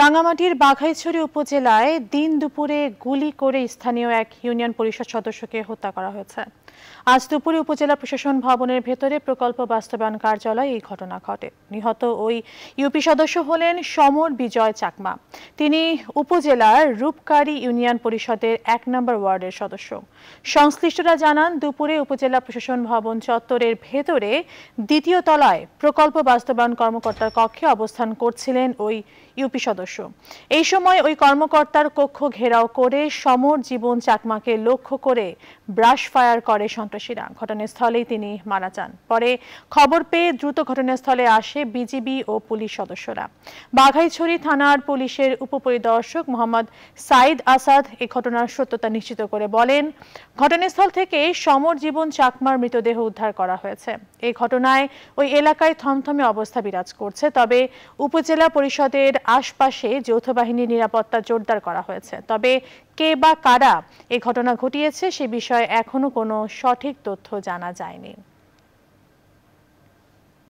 রাঙামাটির বাঘাইছড়ি উপজেলায় দিন দুপুরে গুলি করে স্থানীয় এক ইউনিয়ন পরিষদ সদস্যকে হত্যা করা হয়েছে আজ দুপুরে উপজেলা প্রশাসন ভবনের ভেতরে প্রকল্প বাস্তবায়ন কার্যালয়ে এই ঘটনা ঘটে নিহত ওই ইউপি সদস্য হলেন সমর বিজয় চাকমা তিনি উপজেলার রূপকারী ইউনিয়ন পরিষদের এক নম্বর ওয়ার্ডের সদস্য সংশ্লিষ্টরা জানান দুপুরে উপজেলা প্রশাসন ভবন চত্বরের ভেতরে দ্বিতীয় তলায় প্রকল্প বাস্তবায়ন কর্মকর্তার কক্ষে অবস্থান করছিলেন ওই ইউপি সদস্য সদস্য এই সময় ওই কর্মকর্তার কক্ষ ঘেরাও করে সমর জীবন চাকমাকে লক্ষ্য করে ব্রাশ ফায়ার করে সন্ত্রাসীরা ঘটনাস্থলেই তিনি মারা যান পরে খবর পেয়ে দ্রুত ঘটনাস্থলে আসে বিজিবি ও পুলিশ সদস্যরা বাঘাইছড়ি থানার পুলিশের উপপরিদর্শক মোহাম্মদ সাইদ আসাদ এ ঘটনার সত্যতা নিশ্চিত করে বলেন ঘটনাস্থল থেকে সমর জীবন চাকমার মৃতদেহ উদ্ধার করা হয়েছে এই ঘটনায় ওই এলাকায় থমথমে অবস্থা বিরাজ করছে তবে উপজেলা পরিষদের আশপাশ দুপাশে যৌথ বাহিনীর নিরাপত্তা জোরদার করা হয়েছে তবে কে বা কারা এ ঘটনা ঘটিয়েছে সে বিষয়ে এখনো কোনো সঠিক তথ্য জানা যায়নি